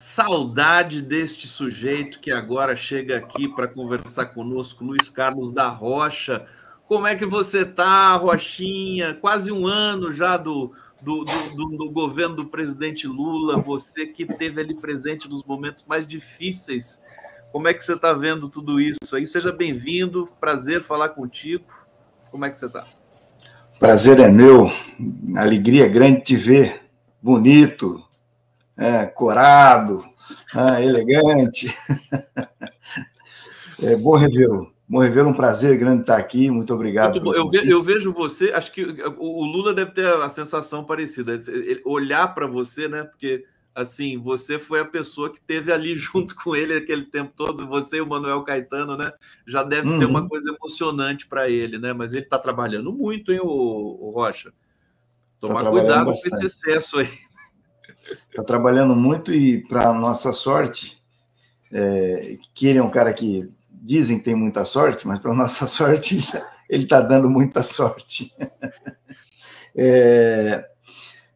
Saudade deste sujeito que agora chega aqui para conversar conosco, Luiz Carlos da Rocha. Como é que você tá, Rochinha? Quase um ano já do, do, do, do governo do presidente Lula, você que teve ali presente nos momentos mais difíceis. Como é que você está vendo tudo isso aí? Seja bem-vindo, prazer falar contigo. Como é que você está? Prazer é meu, alegria grande te ver, bonito, é, corado, é, elegante. É bom revê-lo. Bom revê-lo, um prazer grande estar aqui. Muito obrigado. Muito eu, ve, eu, vejo você, acho que o Lula deve ter a sensação parecida, olhar para você, né? Porque assim, você foi a pessoa que teve ali junto com ele aquele tempo todo, você e o Manuel Caetano, né? Já deve uhum. ser uma uhum. coisa emocionante para ele, né? Mas ele está trabalhando muito, hein, o, o Rocha? Tá Tomar tá cuidado bastante. com esse excesso aí. Está trabalhando muito e, para nossa sorte, é, que ele é um cara que dizem que tem muita sorte, mas para nossa sorte ele está dando muita sorte. É,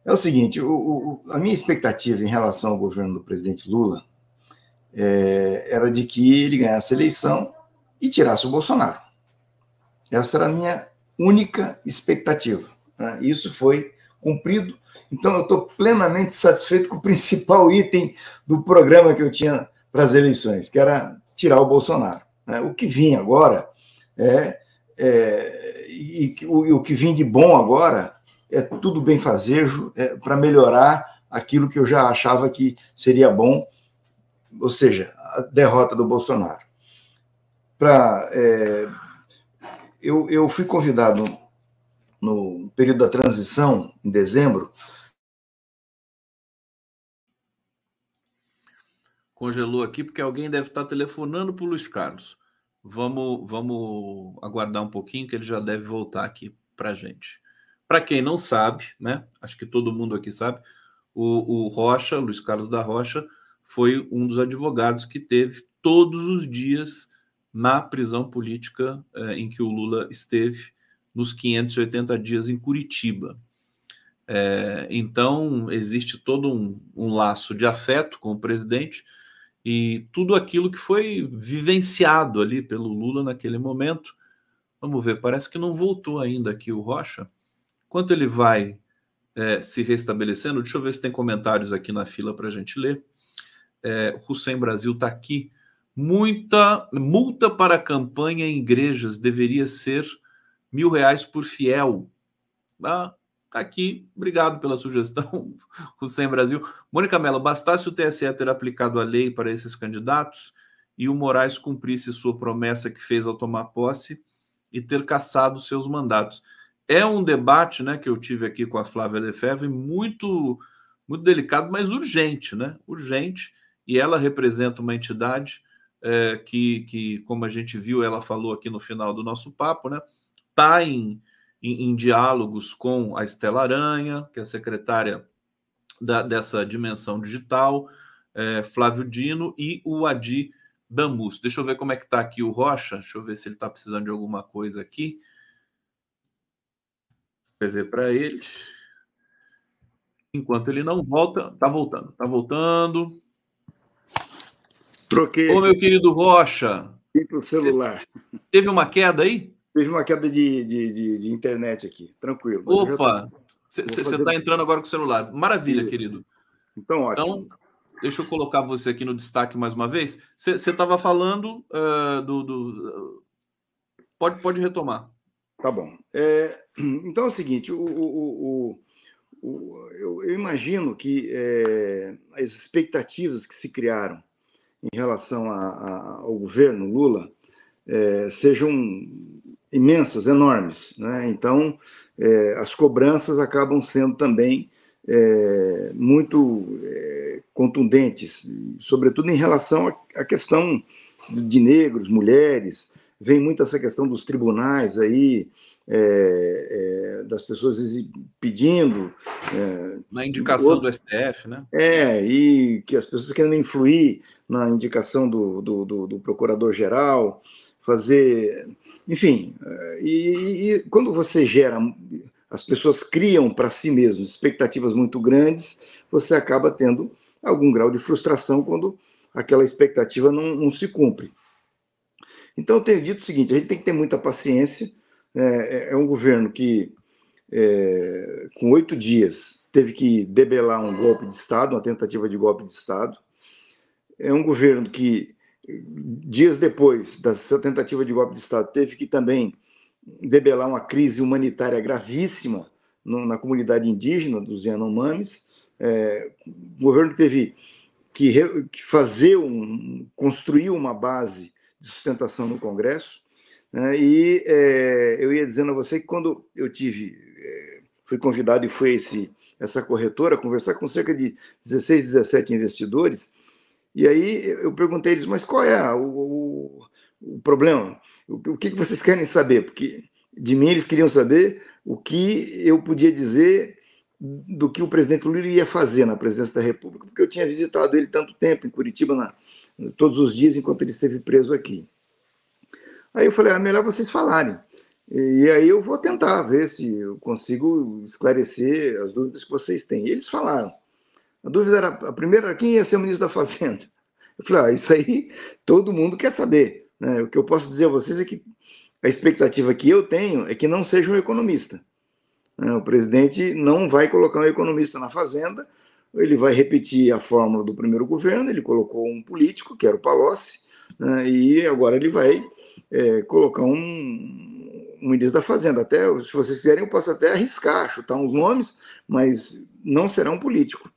é o seguinte, o, o, a minha expectativa em relação ao governo do presidente Lula é, era de que ele ganhasse a eleição e tirasse o Bolsonaro. Essa era a minha única expectativa. Né? Isso foi cumprido então, eu estou plenamente satisfeito com o principal item do programa que eu tinha para as eleições, que era tirar o Bolsonaro. Né? O que vinha agora é, é e, o, e, o, que vinha de bom agora é tudo bem fazejo é, para melhorar aquilo que eu já achava que seria bom, ou seja, a derrota do Bolsonaro. Pra, é, eu, eu fui convidado no período da transição, em dezembro, congelou aqui porque alguém deve estar telefonando para o Luiz Carlos. Vamos, vamos aguardar um pouquinho que ele já deve voltar aqui para gente. Para quem não sabe, né? Acho que todo mundo aqui sabe. O, o Rocha, Luiz Carlos da Rocha, foi um dos advogados que teve todos os dias na prisão política eh, em que o Lula esteve nos 580 dias em Curitiba. É, então existe todo um, um laço de afeto com o presidente e tudo aquilo que foi vivenciado ali pelo Lula naquele momento. Vamos ver, parece que não voltou ainda aqui o Rocha. Quanto ele vai é, se restabelecendo? Deixa eu ver se tem comentários aqui na fila para a gente ler. É, Hussein Brasil está aqui. Muita multa para campanha em igrejas deveria ser mil reais por fiel. Ah, Está aqui, obrigado pela sugestão, o Sem Brasil. Mônica Mello, bastasse o TSE ter aplicado a lei para esses candidatos e o Moraes cumprisse sua promessa que fez ao tomar posse e ter cassado seus mandatos. É um debate, né, que eu tive aqui com a Flávia Lefebvre, muito muito delicado, mas urgente, né? Urgente. E ela representa uma entidade é, que, que, como a gente viu, ela falou aqui no final do nosso papo, né? Está em, em, em diálogos com a Estela Aranha, que é a secretária da, dessa dimensão digital, é, Flávio Dino e o Adi Damus. Deixa eu ver como é que está aqui o Rocha, deixa eu ver se ele está precisando de alguma coisa aqui. Escrever para ele. Enquanto ele não volta, está voltando, está voltando. Troquei. Ô, meu querido Rocha. E para o celular. Teve uma queda aí? Teve uma queda de, de, de, de internet aqui, tranquilo. Opa! Você está entrando agora com o celular. Maravilha, Sim. querido. Então, ótimo. Então, deixa eu colocar você aqui no destaque mais uma vez. Você estava falando uh, do. do... Pode, pode retomar. Tá bom. É, então é o seguinte: o, o, o, o eu, eu, imagino que é, as expectativas que se criaram em relação a, a, ao governo Lula é, sejam imensas, enormes. Né? Então, é, as cobranças acabam sendo também é, muito é, contundentes, sobretudo em relação à questão de negros, mulheres, vem muito essa questão dos tribunais aí, é, é, das pessoas pedindo. É, na indicação outro, do STF, né? É, e que as pessoas querendo influir na indicação do, do, do, do procurador-geral, fazer enfim, eh, e, e quando você gera, as pessoas criam para si mesmas expectativas muito grandes, você acaba tendo algum grau de frustração quando aquela expectativa não, não se cumpre. Então, eu tenho dito o seguinte: a gente tem que ter muita paciência. Né, é, é um governo que, é, com oito dias, teve que debelar um golpe de Estado, uma tentativa de golpe de Estado. É um governo que dias depois dessa tentativa de golpe de Estado, teve que também debelar uma crise humanitária gravíssima no, na comunidade indígena dos Yanomamis. É, o governo teve que, re, que, fazer um, construir uma base de sustentação no Congresso. Né? E é, eu ia dizendo a você que quando eu tive, é, fui convidado e foi esse essa corretora conversar com cerca de 16, 17 investidores, e aí eu perguntei eles, mas qual é o, o, o problema? O, o, que, vocês querem saber? Porque de mim eles queriam saber o que eu podia dizer do que o presidente Lula ia fazer na presidência da República, porque eu tinha visitado ele tanto tempo em Curitiba, na, todos os dias enquanto ele esteve preso aqui. Aí eu falei, ah, é melhor vocês falarem. E aí eu vou tentar ver se eu consigo esclarecer as dúvidas que vocês têm. E eles falaram. A dúvida era, a primeira era quem ia ser o ministro da Fazenda. Eu falei, ah, isso aí todo mundo quer saber. Né? O que eu posso dizer a vocês é que a expectativa que eu tenho é que não seja um economista. Né? O presidente não vai colocar um economista na Fazenda, ele vai repetir a fórmula do primeiro governo, ele colocou um político, que era o Palocci, né, e agora ele vai é, colocar um, um, ministro da Fazenda. Até, se vocês quiserem, eu posso até arriscar, chutar uns nomes, mas não será um político.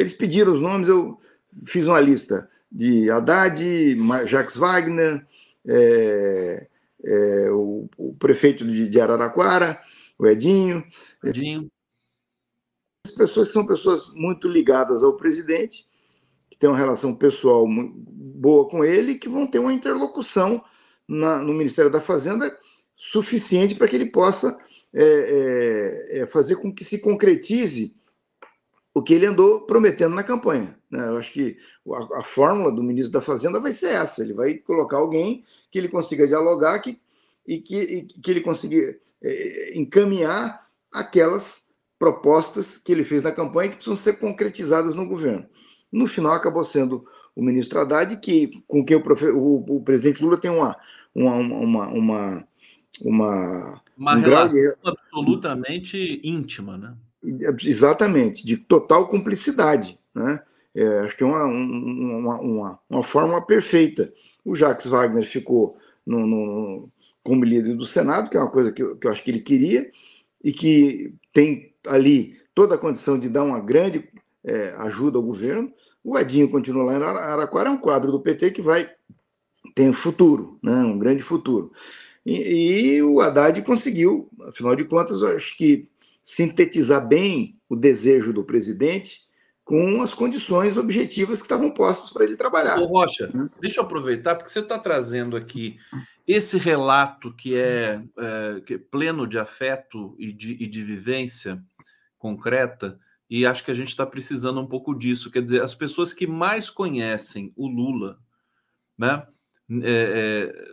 Eles pediram os nomes, eu fiz uma lista de Haddad, Jacques Wagner, é, é, o, o, prefeito de, de, Araraquara, o Edinho. Edinho. As pessoas são pessoas muito ligadas ao presidente, que têm uma relação pessoal boa com ele, que vão ter uma interlocução na, no Ministério da Fazenda suficiente para que ele possa é, é, é fazer com que se concretize o que ele andou prometendo na campanha. Né? Eu acho que a, a, fórmula do ministro da Fazenda vai ser essa: ele vai colocar alguém que ele consiga dialogar que, e, que, e que ele consiga é, é, encaminhar aquelas propostas que ele fez na campanha que precisam ser concretizadas no governo. No final, acabou sendo o ministro Haddad, que, com quem o, profe, o, o presidente Lula tem uma. uma, uma, uma, uma, uma um relação absolutamente íntima, né? Exatamente, de total cumplicidade. Né? É, acho que é uma, uma, uma, uma fórmula perfeita. O Jacques Wagner ficou no, no, como líder do Senado, que é uma coisa que eu, que eu acho que ele queria, e que tem ali toda a condição de dar uma grande é, ajuda ao governo. O Adinho continua lá em Araquara, é um quadro do PT que vai ter um futuro, né? um grande futuro. E, e o Haddad conseguiu, afinal de contas, acho que sintetizar bem o desejo do presidente com as condições objetivas que estavam postas para ele trabalhar. Ô Rocha, hum? deixa eu aproveitar, porque você está trazendo aqui esse relato que é, é, que é pleno de afeto e de, e de vivência concreta, e acho que a gente está precisando um pouco disso. Quer dizer, as pessoas que mais conhecem o Lula, né, é, é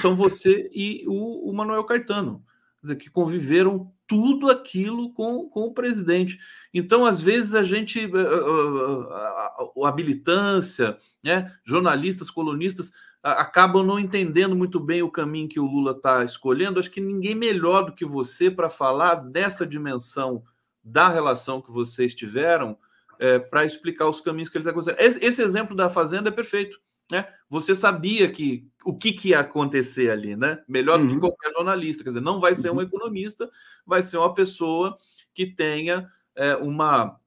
são você e o, o Manuel Cartano dizer, que conviveram tudo aquilo com, com o presidente. Então, às vezes, a gente, eh, eh, eh, a, militância, né, jornalistas, colunistas, acabam não entendendo muito bem o caminho que o Lula está escolhendo. Acho que ninguém melhor do que você para falar dessa dimensão da relação que vocês tiveram é, para explicar os caminhos que ele está considerando. Esse, esse exemplo da Fazenda é perfeito né? Você sabia que o que, que ia acontecer ali, né? Melhor uhum. do que uhum. qualquer jornalista, quer dizer, não vai ser um uhum. economista, vai ser uma pessoa que tenha é, uma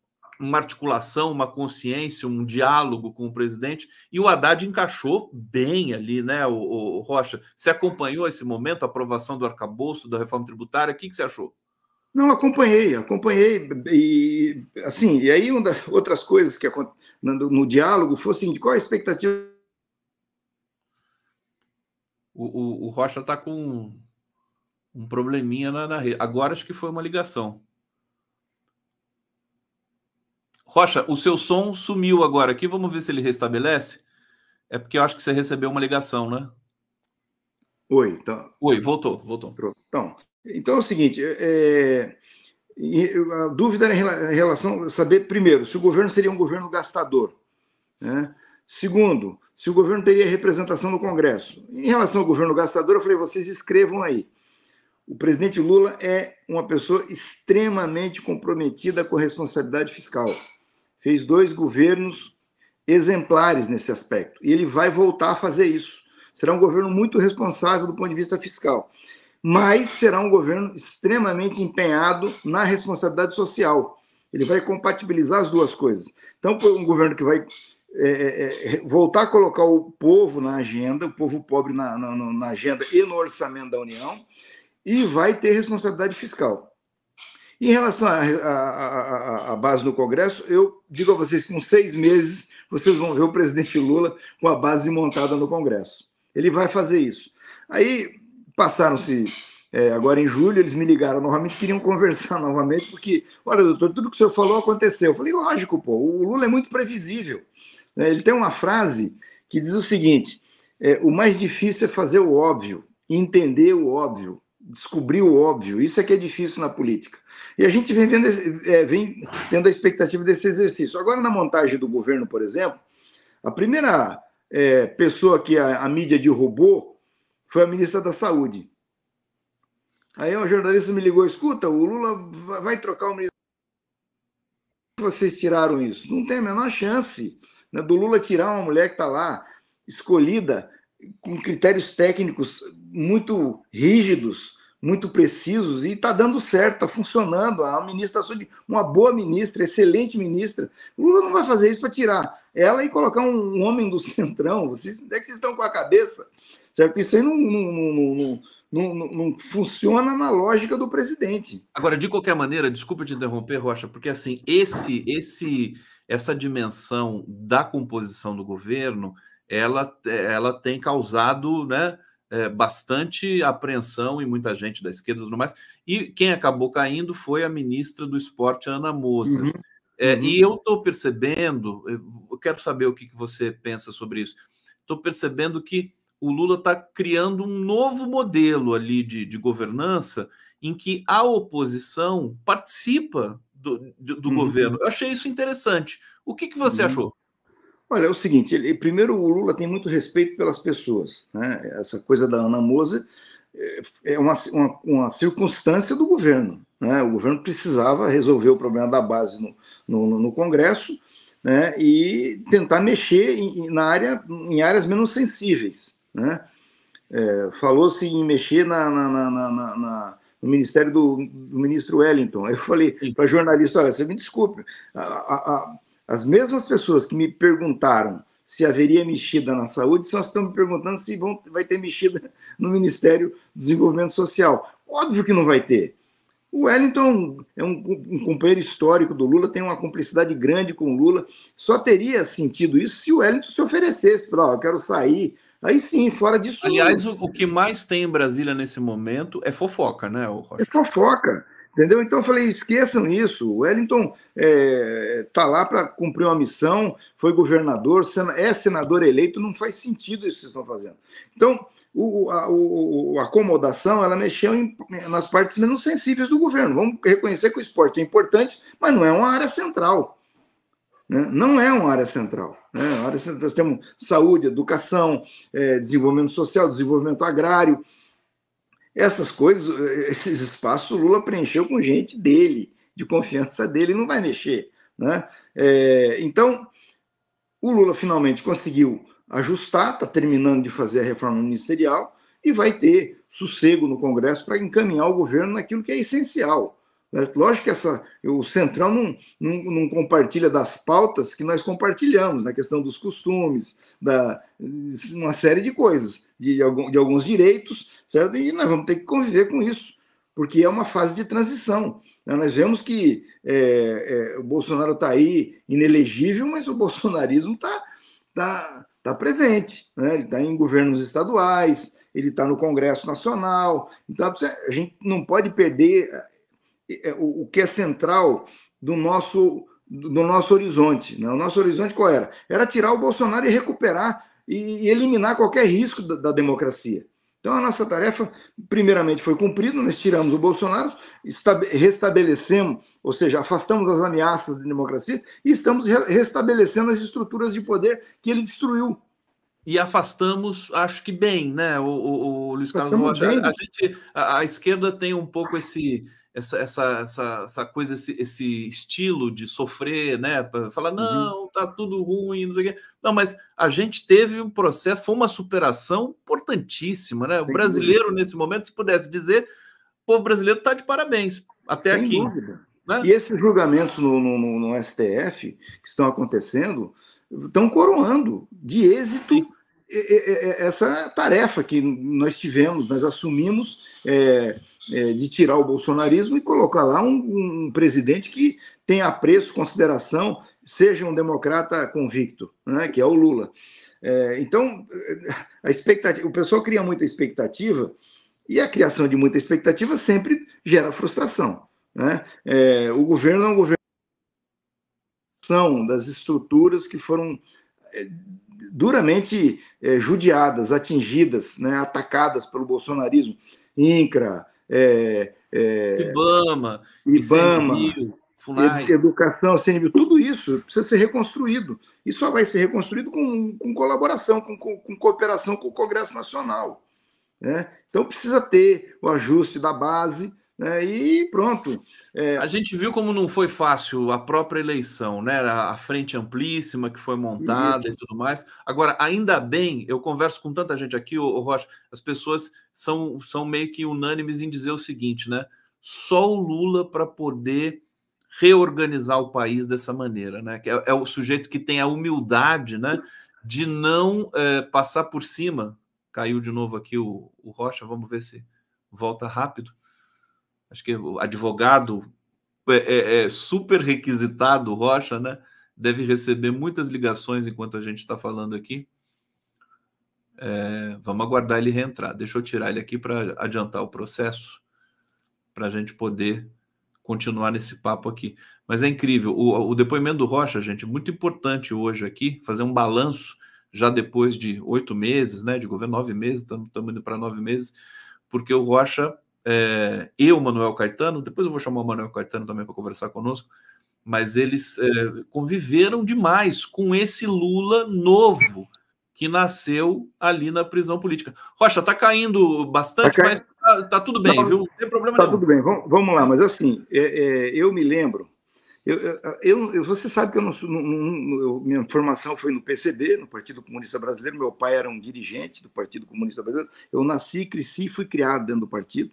uma articulação, uma consciência, um diálogo com o presidente. E o Haddad encaixou bem ali, né, o, o Rocha? Você acompanhou esse momento, a aprovação do arcabouço, da reforma tributária? O que, que você achou? Não, acompanhei, acompanhei. E assim, e aí uma das outras coisas que no, no diálogo foi assim, qual a expectativa o, o, o Rocha tá com um, probleminha na, na rede. Agora acho que foi uma ligação. Rocha, o seu som sumiu agora aqui. Vamos ver se ele restabelece. É porque eu acho que você recebeu uma ligação, né? Oi, tá. Oi, voltou, voltou. Então, então é o seguinte: é, é a dúvida era em relação a saber, primeiro, se o governo seria um governo gastador. Né? Segundo, se o governo teria representação no Congresso. Em relação ao governo gastador, eu falei, vocês escrevam aí. O presidente Lula é uma pessoa extremamente comprometida com a responsabilidade fiscal. Fez dois governos exemplares nesse aspecto. E ele vai voltar a fazer isso. Será um governo muito responsável do ponto de vista fiscal. Mas será um governo extremamente empenhado na responsabilidade social. Ele vai compatibilizar as duas coisas. Então, um governo que vai é, é, é, é, voltar a colocar o povo na agenda, o povo pobre na, na, na, agenda e no orçamento da União, e vai ter responsabilidade fiscal. Em relação à base do Congresso, eu digo a vocês que com seis meses vocês vão ver o presidente Lula com a base montada no Congresso. Ele vai fazer isso. Aí passaram-se é, agora em julho, eles me ligaram novamente, queriam conversar novamente, porque, olha, doutor, tudo que o senhor falou aconteceu. Eu falei, lógico, pô, o Lula é muito previsível. Né? Ele tem uma frase que diz o seguinte: é, o mais difícil é fazer o óbvio, entender o óbvio, descobrir o óbvio. Isso é que é difícil na política. E a gente vem, vendo, é, vem tendo a expectativa desse exercício. Agora, na montagem do governo, por exemplo, a primeira é, pessoa que a, a mídia derrubou foi a ministra da Saúde. Aí um jornalista me ligou: escuta, o Lula vai trocar o ministro. Vocês tiraram isso? Não tem a menor chance né, do Lula tirar uma mulher que está lá escolhida com critérios técnicos muito rígidos, muito precisos e está dando certo, está funcionando. A ministra Assude, uma boa ministra, excelente ministra. O Lula não vai fazer isso para tirar ela e colocar um homem do centrão. Vocês, onde é que vocês estão com a cabeça? Certo? Isso aí não, não, não, não, não funciona na lógica do presidente. Agora, de qualquer maneira, desculpa te interromper, Rocha, porque assim, esse esse essa dimensão da composição do governo ela, ela tem causado né, é, bastante apreensão e muita gente da esquerda e tudo mais. E quem acabou caindo foi a ministra do esporte, Ana Moça. Uhum. É, uhum. E eu estou percebendo, eu quero saber o que, que você pensa sobre isso. Estou percebendo que o Lula está criando um novo modelo ali de, de governança em que a oposição participa do, do uhum. governo. Eu achei isso interessante. O que, que você uhum. achou? Olha, é o seguinte: ele, primeiro, o Lula tem muito respeito pelas pessoas. Né? Essa coisa da Ana Moser eh, é uma, uma, uma, circunstância do governo. Né? O governo precisava resolver o problema da base no, no, no Congresso né? e tentar mexer em, na área, em áreas menos sensíveis. Né? É, Falou-se em mexer na, na, na, na no ministério do, do ministro Wellington. Aí eu falei para jornalista, olha, você me desculpe, a, a, a, as mesmas pessoas que me perguntaram se haveria mexida na saúde, só estão me perguntando se vão, vai ter mexida no Ministério do Desenvolvimento Social. Óbvio que não vai ter. O Wellington é um, um, companheiro histórico do Lula, tem uma cumplicidade grande com o Lula. Só teria sentido isso se o Wellington se oferecesse, falar, oh, eu quero sair, Aí sim, fora disso. Aliás, o, o que mais tem em Brasília nesse momento é fofoca, né, Rocha? É fofoca. Entendeu? Então eu falei, esqueçam isso. O Wellington está é, tá lá para cumprir uma missão, foi governador, é senador eleito, não faz sentido isso que vocês estão fazendo. Então, o, a, o, a acomodação ela mexeu em, nas partes menos sensíveis do governo. Vamos reconhecer que o esporte é importante, mas não é uma área central né? não é uma área central. Né? A área central nós temos saúde, educação, é, desenvolvimento social, desenvolvimento agrário. Essas coisas, é, esses espaços, o Lula preencheu com gente dele, de confiança dele, não vai mexer. Né? É, então, o Lula finalmente conseguiu ajustar, está terminando de fazer a reforma ministerial e vai ter sossego no Congresso para encaminhar o governo naquilo que é essencial, né? Lógico que essa, o Centrão não, não, não, compartilha das pautas que nós compartilhamos, na questão dos costumes, da, uma série de coisas, de, de alguns direitos, certo? E nós vamos ter que conviver com isso, porque é uma fase de transição. Né? Nós vemos que é, é, o Bolsonaro está aí inelegível, mas o bolsonarismo está tá, tá presente. Né? Ele está em governos estaduais, ele está no Congresso Nacional. Então a gente não pode perder é, é, o, o que é central do nosso, do nosso horizonte. Né? O nosso horizonte qual era? Era tirar o Bolsonaro e recuperar e, eliminar qualquer risco da, da democracia. Então, a nossa tarefa, primeiramente, foi cumprida, nós tiramos o Bolsonaro, restabelecemos, ou seja, afastamos as ameaças da democracia e estamos restabelecendo as estruturas de poder que ele destruiu. E afastamos, acho que bem, né, o, o, o Luiz Carlos Rocha? A, a, a, esquerda tem um pouco esse essa, essa, essa, essa coisa, esse, esse estilo de sofrer, né? falar, uhum. não, uhum. tá tudo ruim, não sei o quê. Não, mas a gente teve um processo, foi uma superação importantíssima, né? O brasileiro, dúvida. nesse momento, se pudesse dizer, o povo brasileiro tá de parabéns até Sem aqui. Dúvida. Né? E esses julgamentos no, no, no, STF que estão acontecendo estão coroando de êxito. Sim é, é, é, essa tarefa que nós tivemos, nós assumimos é, é, de tirar o bolsonarismo e colocar lá um, um, presidente que tenha apreço, consideração, seja um democrata convicto, né, que é o Lula. É, então, a expectativa, o pessoal cria muita expectativa e a criação de muita expectativa sempre gera frustração. Né? o governo é um governo das estruturas que foram duramente é, judiadas, atingidas, né, atacadas pelo bolsonarismo. INCRA, é, é, Ibama, Ibama Educação, CNBio, tudo isso precisa ser reconstruído. E só vai ser reconstruído com, com colaboração, com, com, com, cooperação com o Congresso Nacional. Né? Então precisa ter o ajuste da base né? e pronto. É... A gente viu como não foi fácil a própria eleição, né? A frente amplíssima que foi montada e tudo mais. Agora, ainda bem, eu converso com tanta gente aqui, o Rocha, as pessoas são, são meio que unânimes em dizer o seguinte, né? Só o Lula para poder reorganizar o país dessa maneira, né? Que é, é, o sujeito que tem a humildade, né? De não é, passar por cima. Caiu de novo aqui o, o Rocha, vamos ver se volta rápido acho que o advogado é, é, é, super requisitado, Rocha, né? Deve receber muitas ligações enquanto a gente está falando aqui. É, vamos aguardar ele reentrar. Deixa eu tirar ele aqui para adiantar o processo, para a gente poder continuar nesse papo aqui. Mas é incrível. O, o depoimento do Rocha, gente, é muito importante hoje aqui, fazer um balanço já depois de oito meses, né? De governo, nove meses, estamos indo para nove meses, porque o Rocha é, eu, Manuel Caetano, depois eu vou chamar o Manuel Caetano também para conversar conosco, mas eles é, conviveram demais com esse Lula novo que nasceu ali na prisão política. Rocha, está caindo bastante, tá caindo. mas está tá tudo bem, não, viu? Não tem problema tá nenhum. tudo bem, vamos, vamos lá, mas assim, é, é eu me lembro eu, eu, eu, você sabe que eu não, não, não, minha formação foi no PCB, no Partido Comunista Brasileiro. Meu pai era um dirigente do Partido Comunista Brasileiro. Eu nasci, cresci, fui criado dentro do partido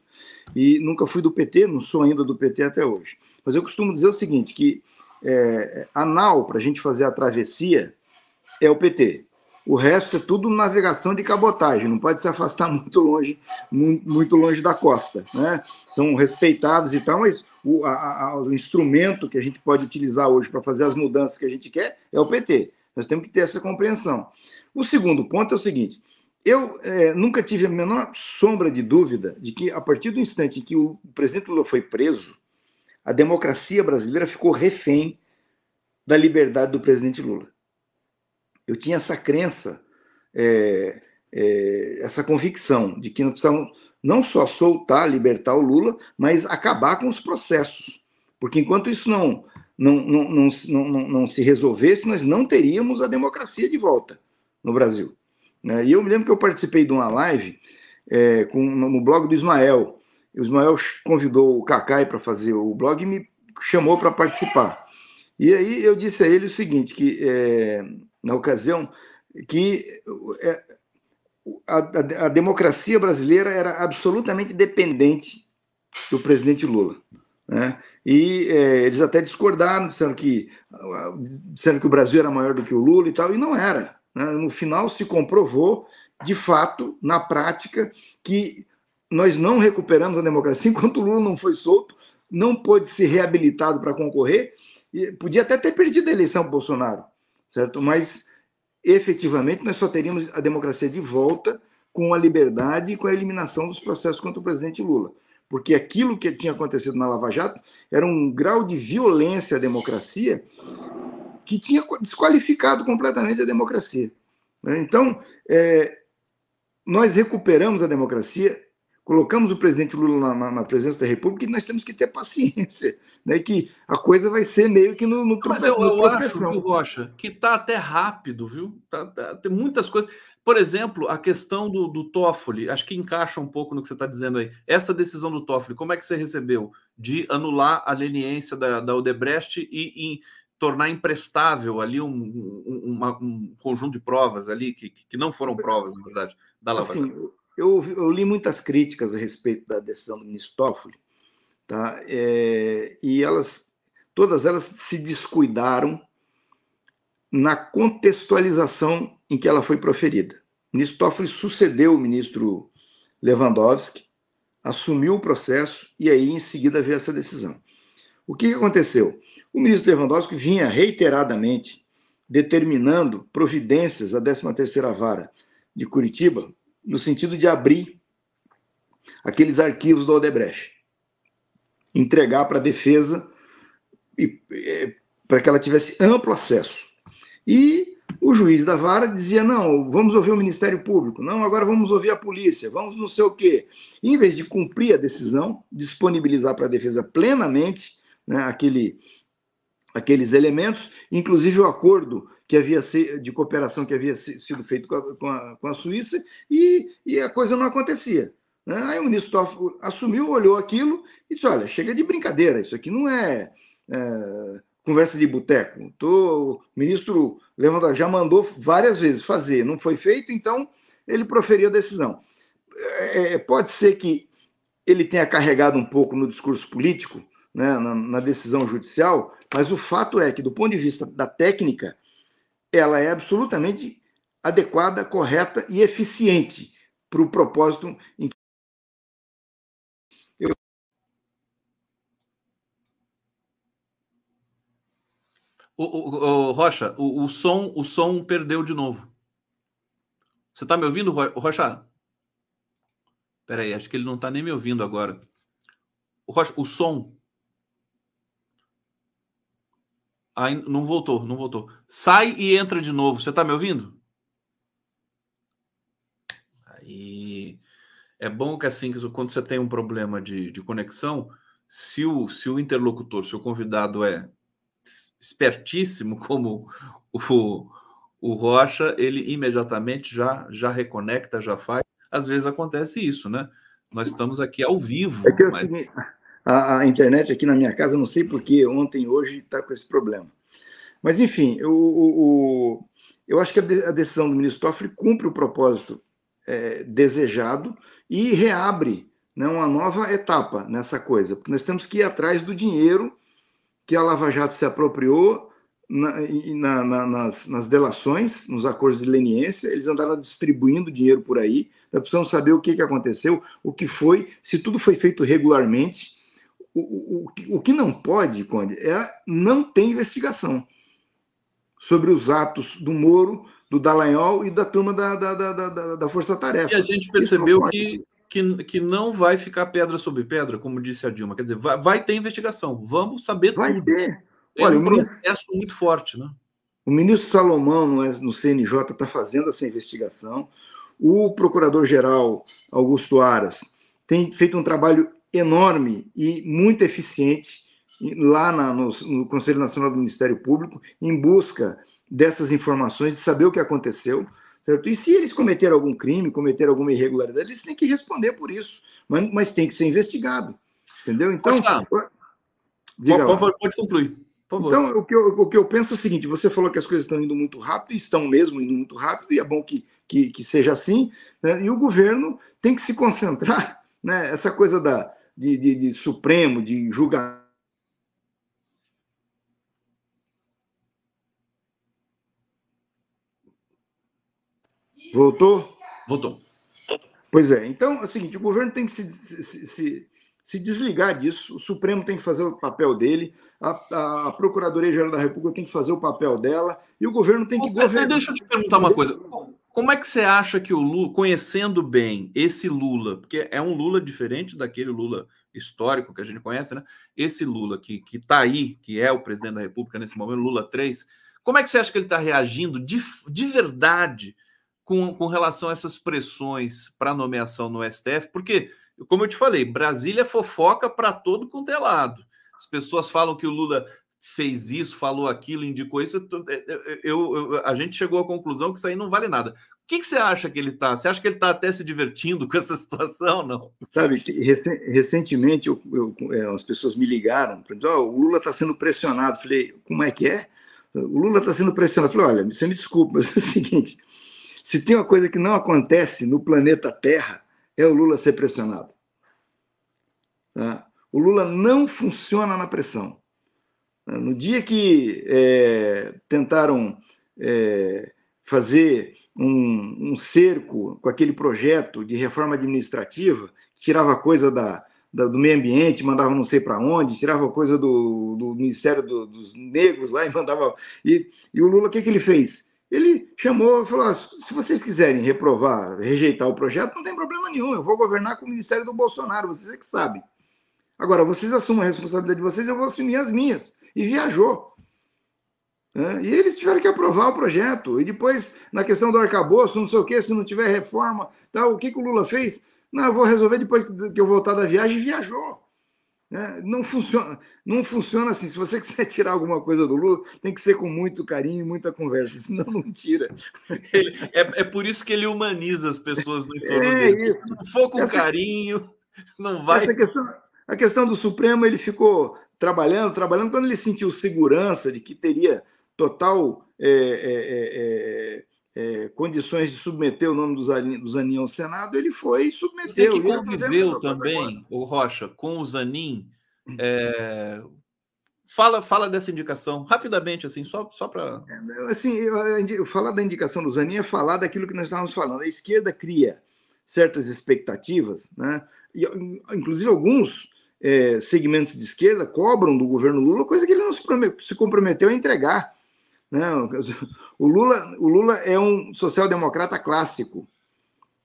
e nunca fui do PT, não sou ainda do PT até hoje. Mas eu costumo dizer o seguinte, que é, a nau para a gente fazer a travessia é o PT. O resto é tudo navegação de cabotagem, não pode se afastar muito longe, muito longe da costa, né? São respeitados e tal, mas o, a, a, o instrumento que a gente pode utilizar hoje para fazer as mudanças que a gente quer é o PT. Nós temos que ter essa compreensão. O segundo ponto é o seguinte: eu é, nunca tive a menor sombra de dúvida de que, a partir do instante em que o presidente Lula foi preso, a democracia brasileira ficou refém da liberdade do presidente Lula. Eu tinha essa crença, é, é, essa convicção de que não precisamos não só soltar, libertar o Lula, mas acabar com os processos. Porque enquanto isso não, não, não, não, não, não se resolvesse, nós não teríamos a democracia de volta no Brasil. Né? E eu me lembro que eu participei de uma live é, com, no blog do Ismael. O Ismael convidou o Cacai para fazer o blog e me chamou para participar. E aí eu disse a ele o seguinte, que é, na ocasião, que é, a, a, a democracia brasileira era absolutamente dependente do presidente Lula. Né? E é, eles até discordaram, disseram que, dizendo que o Brasil era maior do que o Lula e tal, e não era. Né? No final se comprovou, de fato, na prática, que nós não recuperamos a democracia enquanto o Lula não foi solto, não pôde ser reabilitado para concorrer, e podia até ter perdido a eleição Bolsonaro, certo? Mas efetivamente nós só teríamos a democracia de volta com a liberdade e com a eliminação dos processos contra o presidente Lula. Porque aquilo que tinha acontecido na Lava Jato era um grau de violência à democracia que tinha desqualificado completamente a democracia. Né? Então, é, nós recuperamos a democracia, colocamos o presidente Lula na, na, na presença da República e nós temos que ter paciência né? Que a coisa vai ser meio que no, no Mas eu, eu acho, viu, Rocha, que está até rápido, viu? Tá, tá, tem muitas coisas. Por exemplo, a questão do, do Toffoli, acho que encaixa um pouco no que você está dizendo aí. Essa decisão do Toffoli, como é que você recebeu? De anular a leniência da, da Odebrecht e, e tornar imprestável ali um, um, uma, um, conjunto de provas ali que, que não foram provas, na verdade, da Lava assim, eu, eu, li muitas críticas a respeito da decisão do ministro Toffoli, Tá? É, e elas, todas elas se descuidaram na contextualização em que ela foi proferida. O ministro Toffoli sucedeu o ministro Lewandowski, assumiu o processo e aí em seguida veio essa decisão. O que aconteceu? O ministro Lewandowski vinha reiteradamente determinando providências à 13ª Vara de Curitiba no sentido de abrir aqueles arquivos do Odebrecht entregar para a defesa é, para que ela tivesse amplo acesso. E o juiz da vara dizia: não, vamos ouvir o Ministério Público, não, agora vamos ouvir a polícia, vamos não sei o quê. E, em vez de cumprir a decisão, disponibilizar para a defesa plenamente né, aquele, aqueles elementos, inclusive o acordo que havia se, de cooperação que havia sido feito com a, com a, com a Suíça, e, e a coisa não acontecia. Né? Aí o ministro Toffoli assumiu, olhou aquilo e disse: olha, chega de brincadeira, isso aqui não é, é conversa de boteco. Tô, o ministro Lewandowski já mandou várias vezes fazer, não foi feito, então ele proferiu a decisão. É, é, pode ser que ele tenha carregado um pouco no discurso político, né, na, na decisão judicial, mas o fato é que, do ponto de vista da técnica, ela é absolutamente adequada, correta e eficiente para o propósito em que O, o, o Rocha, o, o, som, o som perdeu de novo. Você está me ouvindo, Rocha? Espera aí, acho que ele não está nem me ouvindo agora. O Rocha, o som. Aí, não voltou, não voltou. Sai e entra de novo. Você está me ouvindo? Aí é bom que assim, quando você tem um problema de, de conexão, se o, se o interlocutor, se o convidado é espertíssimo como o, o Rocha, ele imediatamente já, já reconecta, já faz. Às vezes acontece isso, né? Nós estamos aqui ao vivo. É, é mas... a, a, internet aqui na minha casa, não sei porque ontem, hoje, está com esse problema. Mas, enfim, eu o, o, eu acho que a decisão do ministro Toffoli cumpre o propósito é, desejado e reabre né, uma nova etapa nessa coisa, porque nós temos que ir atrás do dinheiro que a Lava Jato se apropriou na, na, na, nas, nas, delações, nos acordos de leniência, eles andaram distribuindo dinheiro por aí. Nós precisamos saber o que, que aconteceu, o que foi, se tudo foi feito regularmente. O, o, o que não pode, Conde, é não ter investigação sobre os atos do Moro, do Dallagnol e da turma da, da, da, da, da Força Tarefa. E a gente percebeu que que, que não vai ficar pedra sobre pedra, como disse a Dilma. Quer dizer, vai, vai ter investigação. Vamos saber vai tudo. Ter. É um processo ministro, muito forte, né? O ministro Salomão, no CNJ, está fazendo essa investigação. O procurador-geral Augusto Aras tem feito um trabalho enorme e muito eficiente lá na, no, no Conselho Nacional do Ministério Público em busca dessas informações, de saber o que aconteceu. Certo? E se eles cometeram algum crime, cometeram alguma irregularidade, eles têm que responder por isso, mas, mas tem que ser investigado. Entendeu? Então. Pode, pode, pode concluir. Então, o que, eu, o que eu penso é o seguinte: você falou que as coisas estão indo muito rápido, e estão mesmo indo muito rápido, e é bom que, que, que seja assim, né? e o governo tem que se concentrar, né? essa coisa da, de, de, de Supremo, de julgamento Voltou? Voltou. Pois é. Então, é o seguinte: o governo tem que se, se, se, se desligar disso, o Supremo tem que fazer o papel dele, a, a Procuradoria-Geral da República tem que fazer o papel dela, e o governo tem que governar. Deixa eu te perguntar uma coisa. Como é que você acha que o Lula, conhecendo bem esse Lula, porque é um Lula diferente daquele Lula histórico que a gente conhece, né? Esse Lula que está aí, que é o presidente da República nesse momento, Lula 3, como é que você acha que ele está reagindo de, de verdade com, com relação a essas pressões para nomeação no STF? Porque, como eu te falei, Brasília é fofoca para todo quanto é lado. As pessoas falam que o Lula fez isso, falou aquilo, indicou isso. Eu, é, é, eu, eu, a gente chegou à conclusão que isso aí não vale nada. O que, que você acha que ele está? Você acha que ele está até se divertindo com essa situação, não? Sabe, recentemente eu, as pessoas me ligaram, exemplo, oh, o Lula está sendo pressionado. Falei, como é que é? O Lula está sendo pressionado. Falei, olha, você me desculpa, mas é o seguinte, se tem uma coisa que não acontece no planeta Terra, é o Lula ser pressionado. Tá? O Lula não funciona na pressão. No dia que é, tentaram é, fazer um, um, cerco com aquele projeto de reforma administrativa, tirava coisa da, da do meio ambiente, mandava não sei para onde, tirava coisa do, do Ministério do, dos Negros lá e mandava. E, e o Lula, o que, que ele fez? Ele chamou e falou: ah, se vocês quiserem reprovar, rejeitar o projeto, não tem problema nenhum, eu vou governar com o Ministério do Bolsonaro, vocês é que sabem. Agora, vocês assumam a responsabilidade de vocês, eu vou assumir as minhas. E viajou. É, e eles tiveram que aprovar o projeto. E depois, na questão do arcabouço, não sei o que, se não tiver reforma, tal, o que, que o Lula fez? Não, eu vou resolver depois que eu voltar da viagem, viajou. Né? Não, funciona, não funciona assim. Se você quiser tirar alguma coisa do Lula, tem que ser com muito carinho e muita conversa, senão não tira. Ele, é, é por isso que ele humaniza as pessoas no é entorno é, dele. Isso. Se não for com Essa... carinho, não vai. Questão, a questão do Supremo, ele ficou trabalhando, trabalhando, quando ele sentiu segurança de que teria total. É, é, é, é é, condições de submeter o nome dos, dos Zanin ao Senado, ele foi e submeteu. Você que conviveu também, o Rocha, com o Zanin, é, fala, fala dessa indicação, rapidamente, assim, só, só para... É, assim, falar da indicação do Zanin é falar daquilo que nós estávamos falando. A esquerda cria certas expectativas, né? E, inclusive alguns é, segmentos de esquerda cobram do governo Lula coisa que ele não se, se comprometeu a entregar né? O, Lula, o Lula é um social-democrata clássico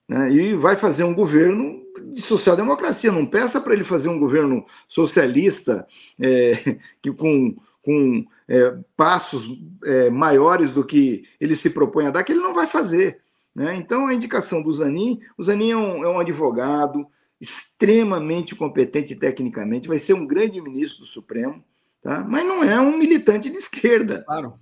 né? e vai fazer um governo de social-democracia. Não peça para ele fazer um governo socialista é, que com, com é, passos é, maiores do que ele se propõe a dar, que ele não vai fazer. Né? Então, a indicação do Zanin, o Zanin é um, é um, advogado extremamente competente tecnicamente, vai ser um grande ministro do Supremo, tá? mas não é um militante de esquerda. Claro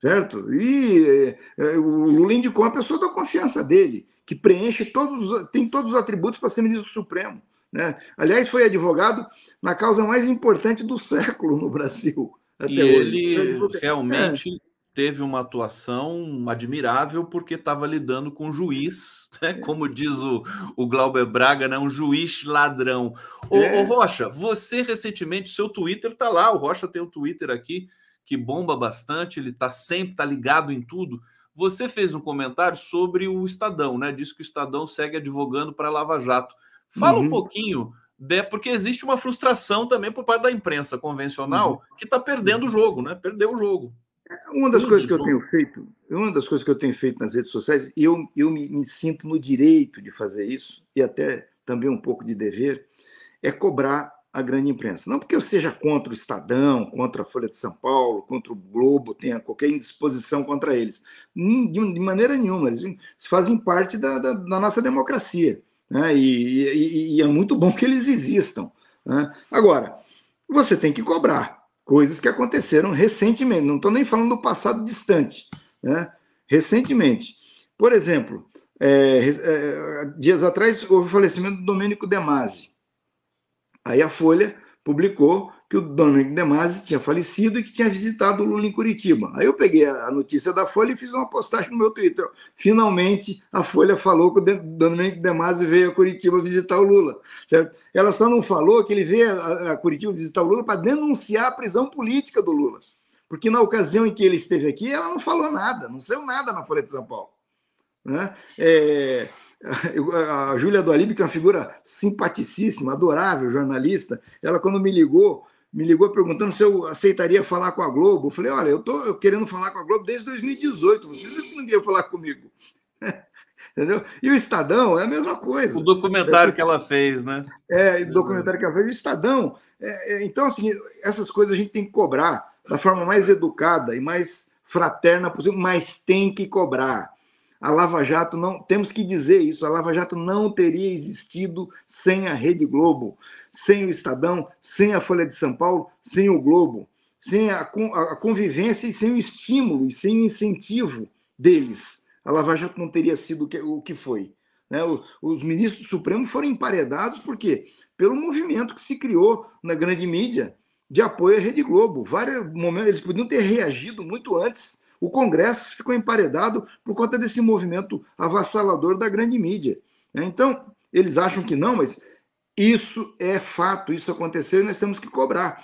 certo? E é, é o Lula indicou uma pessoa da confiança dele, que preenche todos, tem todos os atributos para ser ministro supremo. Né? Aliás, foi advogado na causa mais importante do século no Brasil. Até e hoje. ele realmente é. teve uma atuação admirável porque estava lidando com um juiz, né? É. como diz o, o Glauber Braga, né? um juiz ladrão. Ô, é. ô Rocha, você recentemente, seu Twitter está lá, o Rocha tem um Twitter aqui, que bomba bastante, ele está sempre tá ligado em tudo. Você fez um comentário sobre o Estadão, né? Diz que o Estadão segue advogando para Lava Jato. Fala uhum. um pouquinho, de, porque existe uma frustração também por parte da imprensa convencional uhum. que está perdendo o jogo, né? Perdeu o jogo. Uma das coisas que eu tenho feito, uma das coisas que eu tenho feito nas redes sociais, e eu, eu me, me sinto no direito de fazer isso, e até também um pouco de dever, é cobrar a grande imprensa. Não porque eu seja contra o Estadão, contra a Folha de São Paulo, contra o Globo, tenha qualquer indisposição contra eles. De maneira nenhuma, eles fazem parte da, da, da nossa democracia. Né? E, e, e, é muito bom que eles existam. Né? Agora, você tem que cobrar coisas que aconteceram recentemente. Não estou nem falando do passado distante. Né? Recentemente. Por exemplo, é, é, dias atrás houve o falecimento do Domênico De Masi Aí a Folha publicou que o Dominic De Masi tinha falecido e que tinha visitado o Lula em Curitiba. Aí eu peguei a notícia da Folha e fiz uma postagem no meu Twitter. Finalmente, a Folha falou que o Dominic De Masi veio a Curitiba visitar o Lula. Certo? Ela só não falou que ele veio a Curitiba visitar o Lula para denunciar a prisão política do Lula. Porque na ocasião em que ele esteve aqui, ela não falou nada, não saiu nada na Folha de São Paulo. Né? É... a Júlia Dualib, que é uma figura simpaticíssima, adorável, jornalista, ela quando me ligou, me ligou perguntando se eu aceitaria falar com a Globo. Eu falei, olha, eu estou querendo falar com a Globo desde 2018, vocês não queriam falar comigo. Entendeu? E o Estadão é a mesma coisa. O documentário é, que ela fez, né? É, o documentário que ela fez, o Estadão. É, é, então, assim, essas coisas a gente tem que cobrar da forma mais educada e mais fraterna possível, mas tem que cobrar. A Lava Jato não, temos que dizer isso, a Lava Jato não teria existido sem a Rede Globo, sem o Estadão, sem a Folha de São Paulo, sem o Globo, sem a, a convivência e sem o estímulo e sem o incentivo deles. A Lava Jato não teria sido o que, o que foi. Né? O, os ministros do Supremo foram emparedados porque pelo movimento que se criou na grande mídia de apoio à Rede Globo. Vários momentos eles podiam ter reagido muito antes o Congresso ficou emparedado por conta desse movimento avassalador da grande mídia. Né? Então, eles acham que não, mas isso é fato, isso aconteceu e nós temos que cobrar.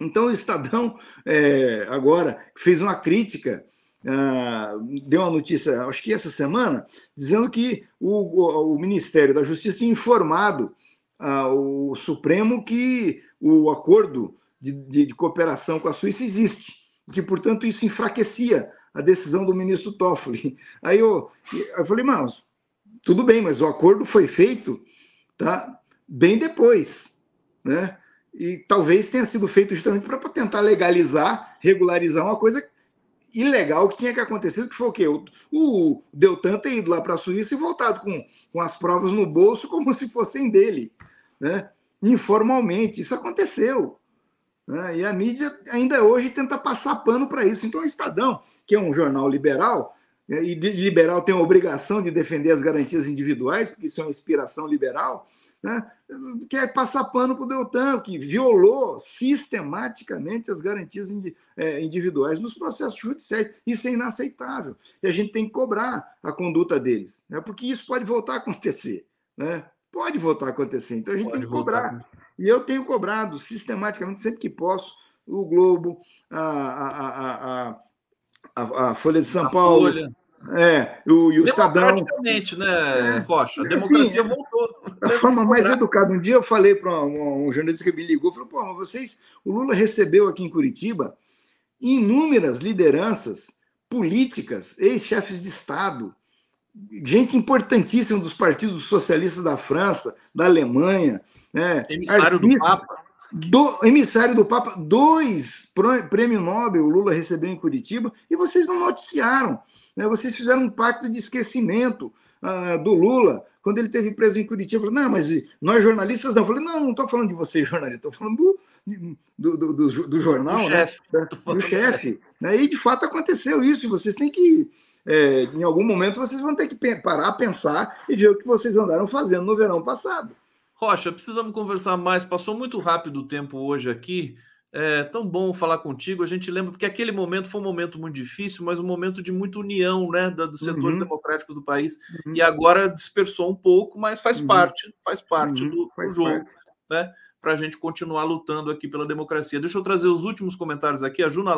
Então, o Estadão, é, agora, fez uma crítica ah, deu uma notícia, acho que essa semana, dizendo que o, o Ministério da Justiça tinha informado ao ah, o Supremo que o acordo de, de, de cooperação com a Suíça existe que, portanto, isso enfraquecia a decisão do ministro Toffoli. Aí eu, eu falei, mas tudo bem, mas o acordo foi feito tá, bem depois, né? E talvez tenha sido feito justamente para tentar legalizar, regularizar uma coisa ilegal que tinha que acontecer, que foi o quê? O, o Deltan ter ido lá para a Suíça e voltado com, com as provas no bolso como se fossem dele, né? informalmente. Isso aconteceu. Né? E a mídia ainda hoje tenta passar pano para isso. Então, o Estadão, que é um jornal liberal, né, e liberal tem a obrigação de defender as garantias individuais, porque isso é uma inspiração liberal, né? quer passar pano para o Deltan, que violou sistematicamente as garantias é, individuais nos processos judiciais. Isso é inaceitável. E a gente tem que cobrar a conduta deles, né? porque isso pode voltar a acontecer. Né? Pode voltar a acontecer. Então a gente pode tem que voltar. cobrar. E eu tenho cobrado sistematicamente, sempre que posso, o Globo, a, a, a, a, a Folha de São a Paulo. Folha. É, o, e o Estadão. Democraticamente, né, é. Rocha? A democracia voltou. A forma mais educada. Um dia eu falei para um, um, jornalista que me ligou, falou, pô, mas vocês, o Lula recebeu aqui em Curitiba inúmeras lideranças políticas, ex-chefes de Estado, gente importantíssima dos partidos socialistas da França, da Alemanha. Né? Emissário Artista, do Papa. Do, emissário do Papa, dois prêmio Nobel o Lula recebeu em Curitiba, e vocês não noticiaram. Né? Vocês fizeram um pacto de esquecimento uh, do Lula quando ele teve preso em Curitiba. não, mas nós jornalistas não. Eu falei, não, não estou falando de vocês, jornalistas, estou falando do, do, do, do jornal, do né? chefe. Do chefe. Né? E de fato aconteceu isso, e vocês têm que é, em algum momento vocês vão ter que parar, pensar e ver o que vocês andaram fazendo no verão passado. Rocha, precisamos conversar mais. Passou muito rápido o tempo hoje aqui. É tão bom falar contigo. A gente lembra porque aquele momento foi um momento muito difícil, mas um momento de muita união, né, dos setores uhum. democráticos do país. Uhum. E agora dispersou um pouco, mas faz uhum. parte, faz parte uhum. do, faz do, jogo, né? Para a gente continuar lutando aqui pela democracia. Deixa eu trazer os últimos comentários aqui. A Juna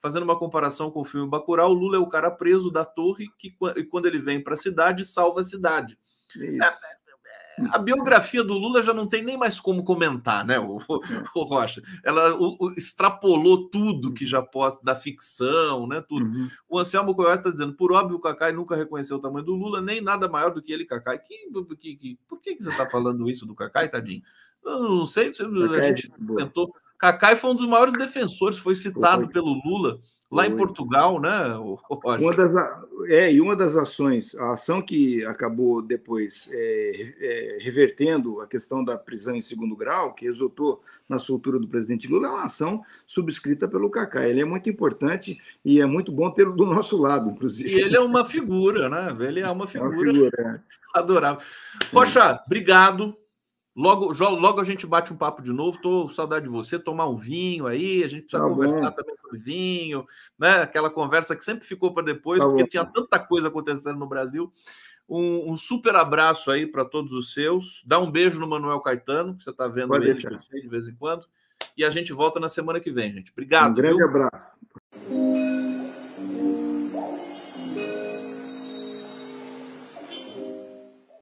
fazendo uma comparação com o filme Bacurau, o Lula é o cara preso da torre que quando ele vem para a cidade, salva a cidade. A, a, biografia do Lula já não tem nem mais como comentar, né, o, o, é. Rocha? Ela o, o, extrapolou tudo que já posta da ficção, né, tudo. Uhum. O Anselmo Coyote está dizendo, por óbvio, o Cacai nunca reconheceu o tamanho do Lula, nem nada maior do que ele, Cacai. Que, que, que por que, que você está falando isso do Cacai, tadinho? Eu não sei, a é gente tentou Cacá foi um dos maiores defensores, foi citado foi. pelo Lula lá foi. em Portugal, né, Roger? Uma das, é, e uma das ações, a ação que acabou depois é, é, revertendo a questão da prisão em segundo grau, que resultou na soltura do presidente Lula, é uma ação subscrita pelo Cacá. Ele é muito importante e é muito bom tê-lo do nosso lado, inclusive. E ele é uma figura, né? Ele é uma figura, é uma figura é. adorável. Rocha, obrigado Logo, logo a gente bate um papo de novo. Tô saudade de você, tomar um vinho aí. A gente precisa tá conversar bom. também sobre vinho, né? Aquela conversa que sempre ficou para depois, tá porque bom. tinha tanta coisa acontecendo no Brasil. Um, um super abraço aí para todos os seus. Dá um beijo no Manuel Caetano, que você está vendo Pode ele de vez em quando. E a gente volta na semana que vem, gente. Obrigado. Um grande viu? abraço.